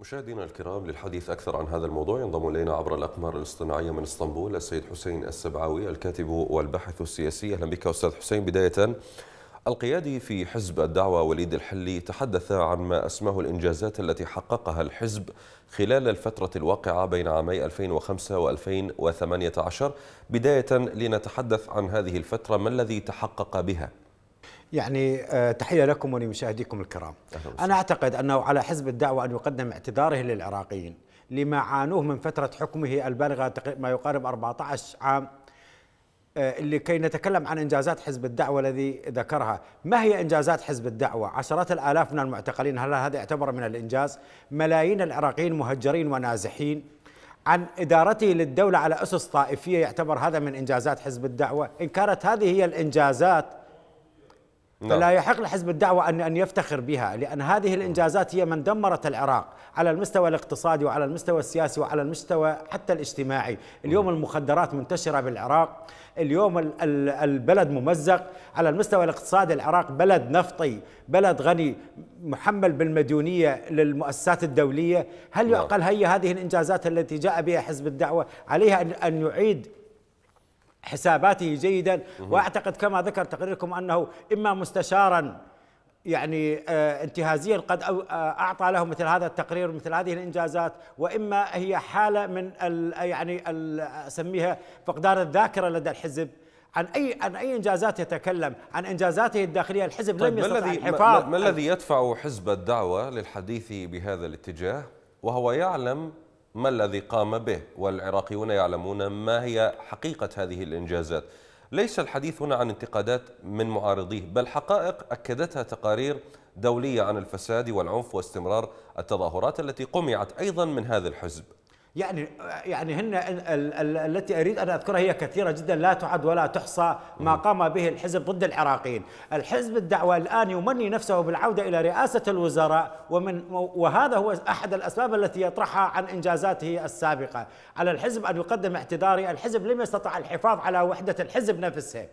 مشاهدينا الكرام للحديث أكثر عن هذا الموضوع ينضم إلينا عبر الأقمار الاصطناعية من اسطنبول السيد حسين السبعاوي الكاتب والباحث السياسي أهلا بك أستاذ حسين بداية القيادي في حزب الدعوة وليد الحلي تحدث عن ما أسماه الإنجازات التي حققها الحزب خلال الفترة الواقعة بين عامي 2005 و 2018 بداية لنتحدث عن هذه الفترة ما الذي تحقق بها؟ يعني آه، تحية لكم ولمشاهديكم الكرام أنا أعتقد أنه على حزب الدعوة أن يقدم اعتذاره للعراقيين لما عانوه من فترة حكمه البالغة ما يقارب 14 عام آه، لكي نتكلم عن إنجازات حزب الدعوة الذي ذكرها ما هي إنجازات حزب الدعوة؟ عشرات الآلاف من المعتقلين هل هذا يعتبر من الإنجاز؟ ملايين العراقيين مهجرين ونازحين عن إدارته للدولة على أسس طائفية يعتبر هذا من إنجازات حزب الدعوة إن كانت هذه هي الإنجازات فلا نعم. يحق لحزب الدعوة أن أن يفتخر بها لأن هذه الإنجازات هي من دمرت العراق على المستوى الاقتصادي وعلى المستوى السياسي وعلى المستوى حتى الاجتماعي اليوم المخدرات منتشرة بالعراق اليوم البلد ممزق على المستوى الاقتصادي العراق بلد نفطي بلد غني محمل بالمديونية للمؤسسات الدولية هل نعم. يعقل هي هذه الإنجازات التي جاء بها حزب الدعوة عليها أن يعيد حساباته جيدا واعتقد كما ذكر تقريركم انه اما مستشارا يعني آه، انتهازيا قد آه، اعطى له مثل هذا التقرير مثل هذه الانجازات واما هي حاله من يعني اسميها فقدان الذاكره لدى الحزب عن اي عن اي انجازات يتكلم عن انجازاته الداخليه الحزب طيب لم يستطع ما الحفاظ ما الذي يدفع حزب الدعوه للحديث بهذا الاتجاه وهو يعلم ما الذي قام به والعراقيون يعلمون ما هي حقيقة هذه الإنجازات ليس الحديث هنا عن انتقادات من معارضيه بل حقائق أكدتها تقارير دولية عن الفساد والعنف واستمرار التظاهرات التي قمعت أيضا من هذا الحزب يعني يعني هن التي اريد ان اذكرها هي كثيره جدا لا تعد ولا تحصى ما قام به الحزب ضد العراقيين، الحزب الدعوه الان يمني نفسه بالعوده الى رئاسه الوزراء ومن وهذا هو احد الاسباب التي يطرحها عن انجازاته السابقه، على الحزب ان يقدم اعتذاري، الحزب لم يستطع الحفاظ على وحده الحزب نفسه.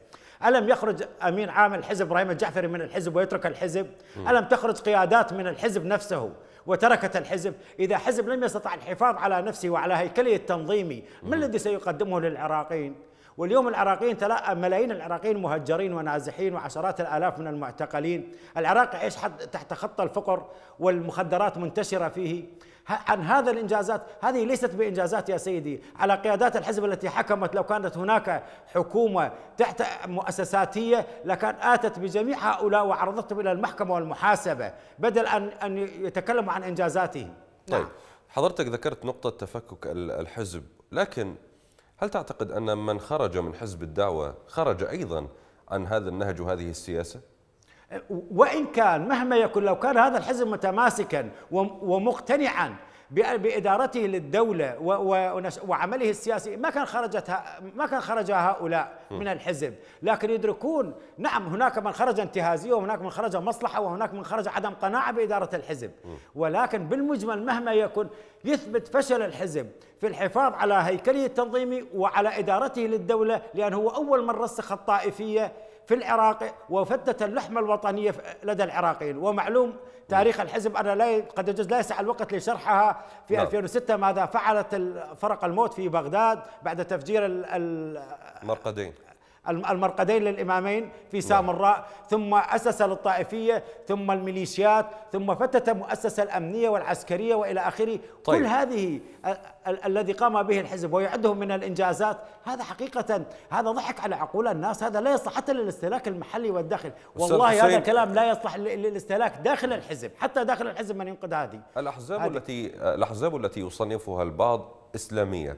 ألم يخرج أمين عام الحزب إبراهيم الجعفري من الحزب ويترك الحزب ألم تخرج قيادات من الحزب نفسه وتركت الحزب إذا حزب لم يستطع الحفاظ على نفسه وعلى هيكله التنظيمي ما الذي سيقدمه للعراقيين واليوم العراقيين تلاقى ملايين العراقيين مهجرين ونازحين وعشرات الآلاف من المعتقلين العراق يعيش تحت خط الفقر والمخدرات منتشرة فيه عن هذا الانجازات هذه ليست بانجازات يا سيدي على قيادات الحزب التي حكمت لو كانت هناك حكومه تحت مؤسساتيه لكان اتت بجميع هؤلاء وعرضتهم الى المحكمه والمحاسبه بدل ان ان يتكلموا عن انجازاتهم طيب نعم. حضرتك ذكرت نقطه تفكك الحزب لكن هل تعتقد أن من خرج من حزب الدعوة خرج أيضا عن هذا النهج وهذه السياسة؟ أه، وإن كان مهما يكن لو كان هذا الحزب متماسكا ومقتنعا بادارته للدوله وعمله السياسي ما كان خرجت ما كان خرج هؤلاء من الحزب لكن يدركون نعم هناك من خرج انتهازيه وهناك من خرج مصلحه وهناك من خرج عدم قناعه باداره الحزب ولكن بالمجمل مهما يكن يثبت فشل الحزب في الحفاظ على هيكله التنظيمي وعلى ادارته للدوله لانه هو اول من رسخ الطائفيه في العراق وفتت اللحمه الوطنيه لدى العراقيين ومعلوم تاريخ الحزب أنا لا قد يجوز لا يسع الوقت لشرحها في نعم. 2006 ماذا فعلت فرق الموت في بغداد بعد تفجير المرقدين المرقدين للإمامين في سامراء نعم. ثم أسس للطائفية ثم الميليشيات ثم فتت مؤسسة الأمنية والعسكرية وإلى آخره طيب. كل هذه الذي قام به الحزب ويعدهم من الإنجازات هذا حقيقة هذا ضحك على عقول الناس هذا لا يصلح حتى للاستهلاك المحلي والداخلي والله حسين. هذا الكلام لا يصلح للاستهلاك داخل الحزب حتى داخل الحزب من ينقد هذه الأحزاب هذه. التي الأحزاب التي يصنفها البعض إسلامية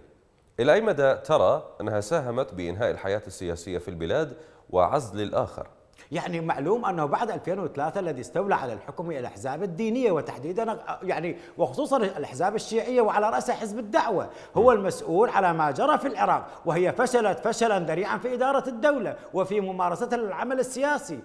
إلى أي مدى ترى أنها ساهمت بإنهاء الحياة السياسية في البلاد وعزل الآخر؟ يعني معلوم انه بعد 2003 الذي استولى على الحكم الاحزاب الدينيه وتحديدا يعني وخصوصا الاحزاب الشيعيه وعلى راسها حزب الدعوه هو المسؤول على ما جرى في العراق وهي فشلت فشلا ذريعا في اداره الدوله وفي ممارستها للعمل السياسي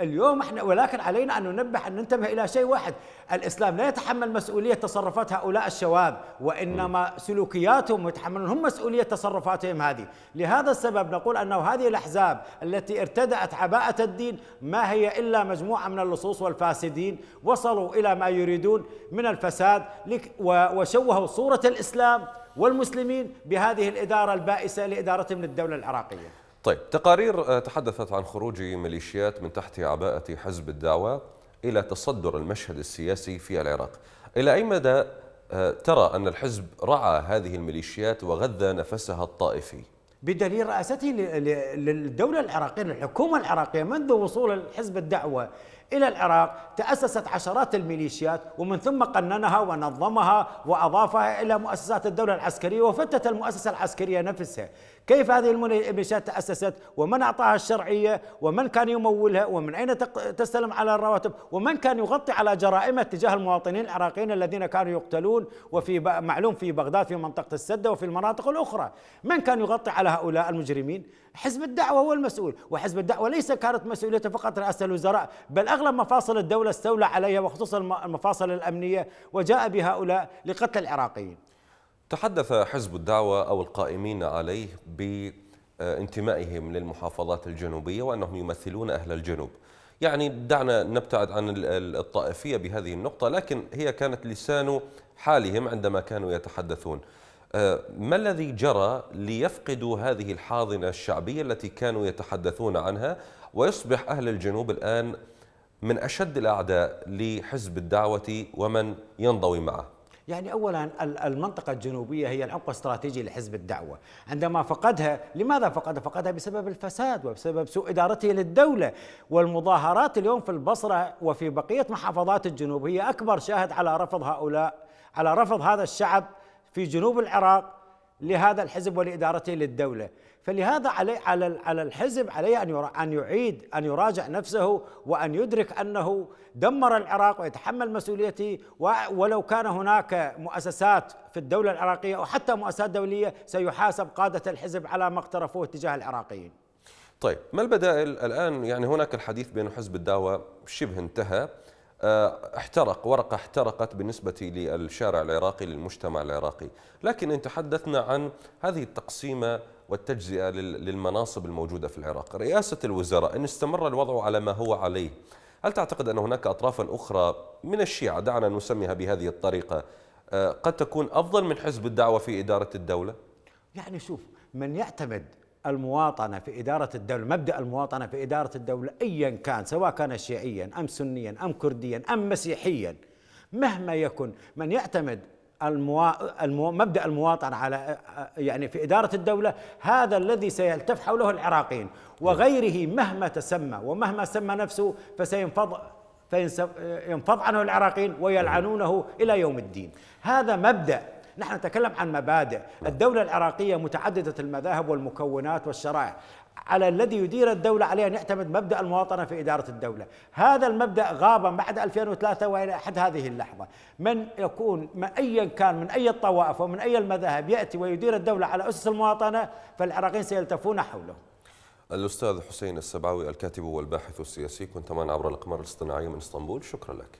اليوم احنا ولكن علينا ان ننبه ان ننتبه الى شيء واحد، الاسلام لا يتحمل مسؤوليه تصرفات هؤلاء الشواذ وانما سلوكياتهم يتحملون هم مسؤوليه تصرفاتهم هذه، لهذا السبب نقول انه هذه الاحزاب التي ارتدأت عباءة الدين ما هي الا مجموعه من اللصوص والفاسدين وصلوا الى ما يريدون من الفساد وشوهوا صوره الاسلام والمسلمين بهذه الاداره البائسه لادارتهم للدوله العراقيه. طيب تقارير آه، تحدثت عن خروج ميليشيات من تحت عباءة حزب الدعوة إلى تصدر المشهد السياسي في العراق إلى أي مدى آه، ترى أن الحزب رعى هذه الميليشيات وغذى نفسها الطائفي بدليل رئاسته للدولة العراقية للحكومة العراقية منذ وصول حزب الدعوة إلى العراق تأسست عشرات الميليشيات ومن ثم قننها ونظمها وأضافها إلى مؤسسات الدولة العسكرية وفتت المؤسسة العسكرية نفسها كيف هذه الميليشيات تأسست ومن أعطاها الشرعية ومن كان يمولها ومن أين تستلم على الرواتب ومن كان يغطي على جرائم تجاه المواطنين العراقيين الذين كانوا يقتلون وفي معلوم في بغداد في منطقة السدة وفي المناطق الأخرى من كان يغطي على هؤلاء المجرمين حزب الدعوة هو المسؤول وحزب الدعوة ليس كانت مسؤوليته فقط رئاسة الوزراء بل أغلب مفاصل الدولة استولى عليها وخصوصا المفاصل الأمنية وجاء بهؤلاء لقتل العراقيين تحدث حزب الدعوة أو القائمين عليه بانتمائهم للمحافظات الجنوبية وأنهم يمثلون أهل الجنوب يعني دعنا نبتعد عن الطائفية بهذه النقطة لكن هي كانت لسان حالهم عندما كانوا يتحدثون أه، ما الذي جرى ليفقدوا هذه الحاضنة الشعبية التي كانوا يتحدثون عنها ويصبح أهل الجنوب الآن من أشد الأعداء لحزب الدعوة ومن ينضوي معه يعني اولا المنطقه الجنوبيه هي العمق الاستراتيجي لحزب الدعوه، عندما فقدها لماذا فقدها؟ فقدها بسبب الفساد وبسبب سوء ادارته للدوله، والمظاهرات اليوم في البصره وفي بقيه محافظات الجنوب هي اكبر شاهد على رفض هؤلاء، على رفض هذا الشعب في جنوب العراق لهذا الحزب ولادارته للدوله، فلهذا على على الحزب عليه ان ان يعيد ان يراجع نفسه وان يدرك انه دمر العراق ويتحمل مسؤوليته ولو كان هناك مؤسسات في الدوله العراقيه او حتى مؤسسات دوليه سيحاسب قاده الحزب على ما اقترفوه تجاه العراقيين. طيب ما البدائل الان يعني هناك الحديث بين حزب الدعوه شبه انتهى آه، احترق ورقة احترقت بالنسبة للشارع العراقي للمجتمع العراقي لكن إن تحدثنا عن هذه التقسيمة والتجزئة للمناصب الموجودة في العراق رئاسة الوزراء إن استمر الوضع على ما هو عليه هل تعتقد أن هناك أطرافا أخرى من الشيعة دعنا نسميها بهذه الطريقة آه، قد تكون أفضل من حزب الدعوة في إدارة الدولة؟ يعني شوف من يعتمد المواطنة في إدارة الدولة مبدأ المواطنة في إدارة الدولة أيا كان سواء كان شيعيا أم سنيا أم كرديا أم مسيحيا مهما يكن من يعتمد الموا... المو... مبدا المواطنه على يعني في اداره الدوله هذا الذي سيلتف حوله العراقيين وغيره مهما تسمى ومهما سمى نفسه فسينفض فينفض عنه العراقيين ويلعنونه الى يوم الدين هذا مبدا نحن نتكلم عن مبادئ نعم. الدولة العراقية متعددة المذاهب والمكونات والشرائع على الذي يدير الدولة عليه أن يعتمد مبدأ المواطنة في إدارة الدولة هذا المبدأ غاب بعد 2003 وإلى حد هذه اللحظة من يكون ما أيا كان من أي الطوائف ومن أي المذاهب يأتي ويدير الدولة على أسس المواطنة فالعراقيين سيلتفون حوله الأستاذ حسين السبعوي الكاتب والباحث السياسي كنت معنا عبر الأقمار الاصطناعية من اسطنبول شكرا لك